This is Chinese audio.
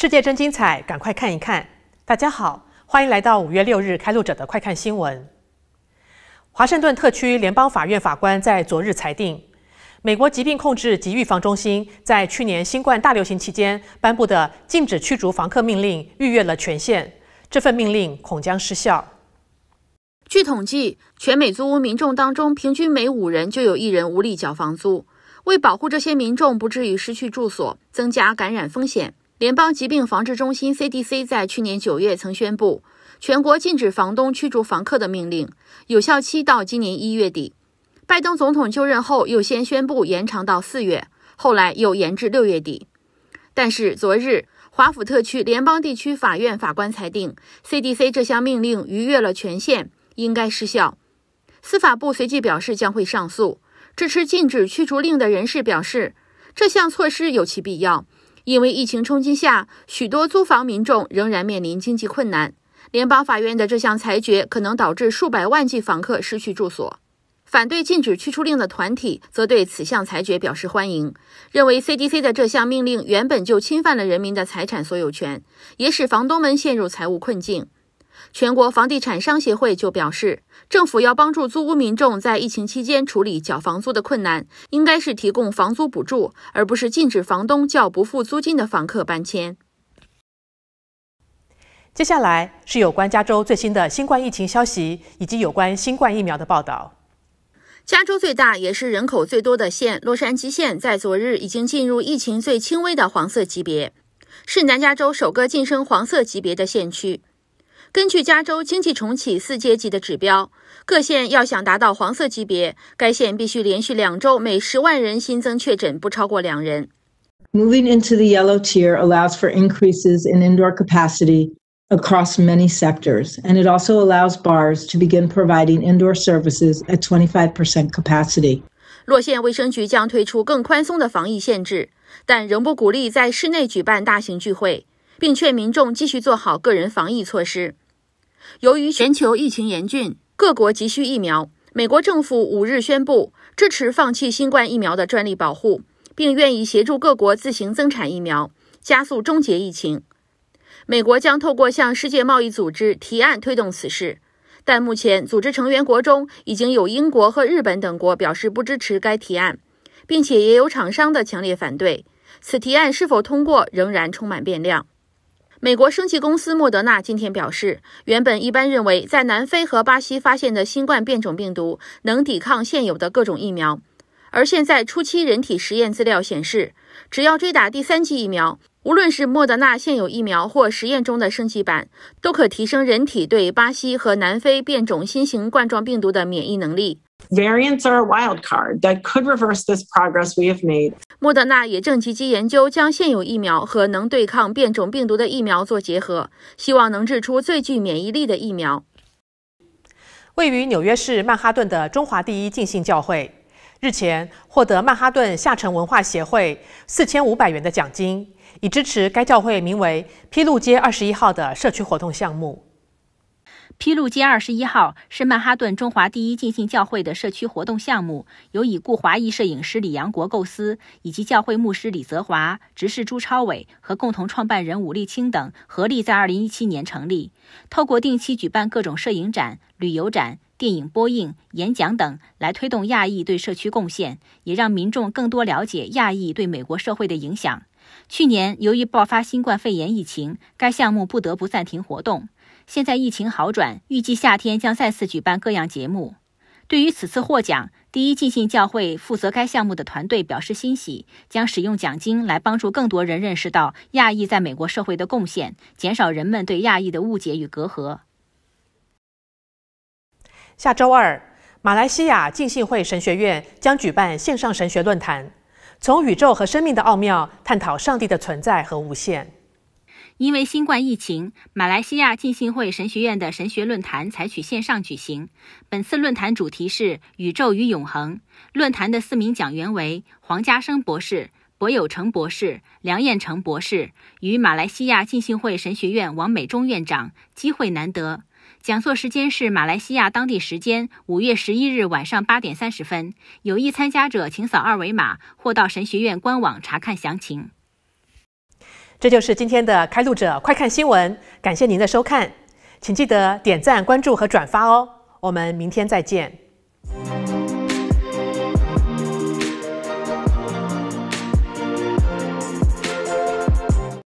世界真精彩，赶快看一看！大家好，欢迎来到五月六日开路者的快看新闻。华盛顿特区联邦法院法官在昨日裁定，美国疾病控制及预防中心在去年新冠大流行期间颁布的禁止驱逐房客命令逾越了权限，这份命令恐将失效。据统计，全美租屋民众当中，平均每五人就有一人无力缴房租。为保护这些民众不至于失去住所，增加感染风险。联邦疾病防治中心 （CDC） 在去年九月曾宣布全国禁止房东驱逐房客的命令，有效期到今年一月底。拜登总统就任后，又先宣布延长到四月，后来又延至六月底。但是，昨日华府特区联邦地区法院法官裁定，CDC 这项命令逾越了权限，应该失效。司法部随即表示将会上诉。支持禁止驱逐令的人士表示，这项措施有其必要。因为疫情冲击下，许多租房民众仍然面临经济困难。联邦法院的这项裁决可能导致数百万计房客失去住所。反对禁止驱逐令的团体则对此项裁决表示欢迎，认为 CDC 的这项命令原本就侵犯了人民的财产所有权，也使房东们陷入财务困境。全国房地产商协会就表示，政府要帮助租屋民众在疫情期间处理缴房租的困难，应该是提供房租补助，而不是禁止房东叫不付租金的房客搬迁。接下来是有关加州最新的新冠疫情消息以及有关新冠疫苗的报道。加州最大也是人口最多的县——洛杉矶县，在昨日已经进入疫情最轻微的黄色级别，是南加州首个晋升黄色级别的县区。根据加州经济重启四阶级的指标，各县要想达到黄色级别，该县必须连续两周每十万人新增确诊不超过两人。Moving into the yellow tier allows for increases in indoor capacity across many sectors, and it also allows bars to begin providing indoor services at 25% capacity. 洛县卫生局将推出更宽松的防疫限制，但仍不鼓励在室内举办大型聚会，并劝民众继续做好个人防疫措施。由于全球疫情严峻，各国急需疫苗。美国政府五日宣布支持放弃新冠疫苗的专利保护，并愿意协助各国自行增产疫苗，加速终结疫情。美国将透过向世界贸易组织提案推动此事，但目前组织成员国中已经有英国和日本等国表示不支持该提案，并且也有厂商的强烈反对。此提案是否通过，仍然充满变量。美国生技公司莫德纳今天表示，原本一般认为，在南非和巴西发现的新冠变种病毒能抵抗现有的各种疫苗，而现在初期人体实验资料显示，只要追打第三剂疫苗，无论是莫德纳现有疫苗或实验中的升级版，都可提升人体对巴西和南非变种新型冠状病毒的免疫能力。Variants are a wild card that could reverse this progress we have made. 莫德纳也正积极研究将现有疫苗和能对抗变种病毒的疫苗做结合，希望能制出最具免疫力的疫苗。位于纽约市曼哈顿的中华第一进信教会日前获得曼哈顿下城文化协会四千五百元的奖金，以支持该教会名为“披露街二十一号”的社区活动项目。披露街二十一号是曼哈顿中华第一进信教会的社区活动项目，由已故华裔摄影师李阳国构思，以及教会牧师李泽华、执事朱超伟和共同创办人武立清等合力在二零一七年成立。透过定期举办各种摄影展、旅游展、电影播映、演讲等，来推动亚裔对社区贡献，也让民众更多了解亚裔对美国社会的影响。去年由于爆发新冠肺炎疫情，该项目不得不暂停活动。现在疫情好转，预计夏天将再次举办各样节目。对于此次获奖，第一尽信教会负责该项目的团队表示欣喜，将使用奖金来帮助更多人认识到亚裔在美国社会的贡献，减少人们对亚裔的误解与隔阂。下周二，马来西亚进信会神学院将举办线上神学论坛。从宇宙和生命的奥妙探讨上帝的存在和无限。因为新冠疫情，马来西亚浸信会神学院的神学论坛采取线上举行。本次论坛主题是“宇宙与永恒”。论坛的四名讲员为黄家生博士、柏友成博士、梁彦成博士与马来西亚浸信会神学院王美忠院长。机会难得。讲座时间是马来西亚当地时间五月十一日晚上八点三十分。有意参加者，请扫二维码或到神学院官网查看详情。这就是今天的《开路者》，快看新闻！感谢您的收看，请记得点赞、关注和转发哦。我们明天再见。